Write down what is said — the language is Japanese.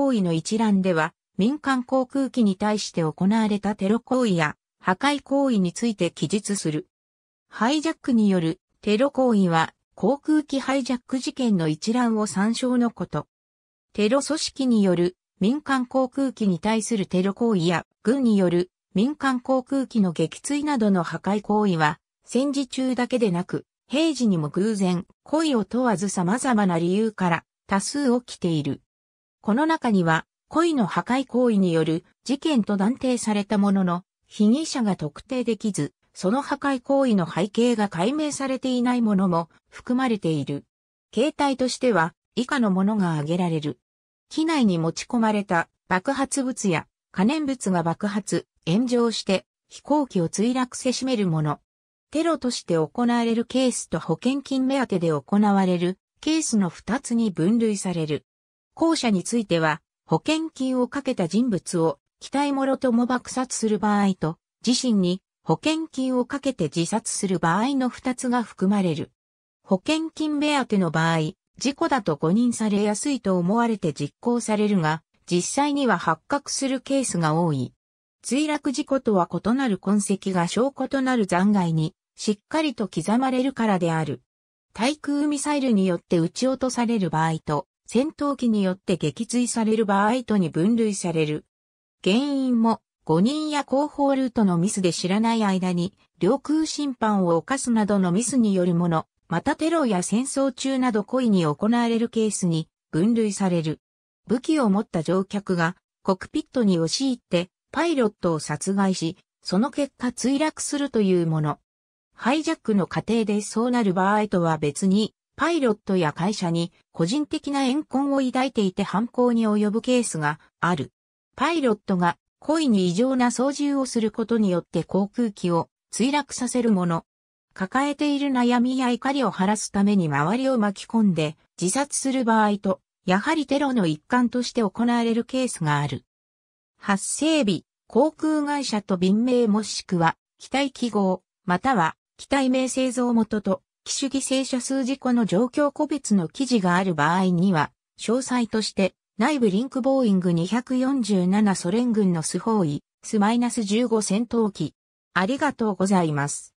行為の一覧では、民間航空機に対して行われたテロ行為や破壊行為について記述する。ハイジャックによるテロ行為は航空機ハイジャック事件の一覧を参照のこと。テロ組織による民間航空機に対するテロ行為や軍による民間航空機の撃墜などの破壊行為は戦時中だけでなく平時にも偶然、恋を問わず様々な理由から多数起きている。この中には、故意の破壊行為による事件と断定されたものの、被疑者が特定できず、その破壊行為の背景が解明されていないものも含まれている。形態としては、以下のものが挙げられる。機内に持ち込まれた爆発物や可燃物が爆発、炎上して飛行機を墜落せしめるもの。テロとして行われるケースと保険金目当てで行われるケースの2つに分類される。後者については、保険金をかけた人物を、期待もろとも爆殺する場合と、自身に保険金をかけて自殺する場合の二つが含まれる。保険金目当ての場合、事故だと誤認されやすいと思われて実行されるが、実際には発覚するケースが多い。墜落事故とは異なる痕跡が証拠となる残骸に、しっかりと刻まれるからである。対空ミサイルによって撃ち落とされる場合と、戦闘機によって撃墜される場合とに分類される。原因も誤認や広報ルートのミスで知らない間に領空侵犯を犯すなどのミスによるもの、またテロや戦争中など故意に行われるケースに分類される。武器を持った乗客がコクピットに押し入ってパイロットを殺害し、その結果墜落するというもの。ハイジャックの過程でそうなる場合とは別にパイロットや会社に個人的な怨恨を抱いていて犯行に及ぶケースがある。パイロットが故意に異常な操縦をすることによって航空機を墜落させるもの。抱えている悩みや怒りを晴らすために周りを巻き込んで自殺する場合と、やはりテロの一環として行われるケースがある。発生日、航空会社と便名もしくは、機体記号、または機体名製造元と種犠牲者数事故の状況個別の記事がある場合には、詳細として、内部リンクボーイング247ソ連軍のスホーイ、スマイナス15戦闘機。ありがとうございます。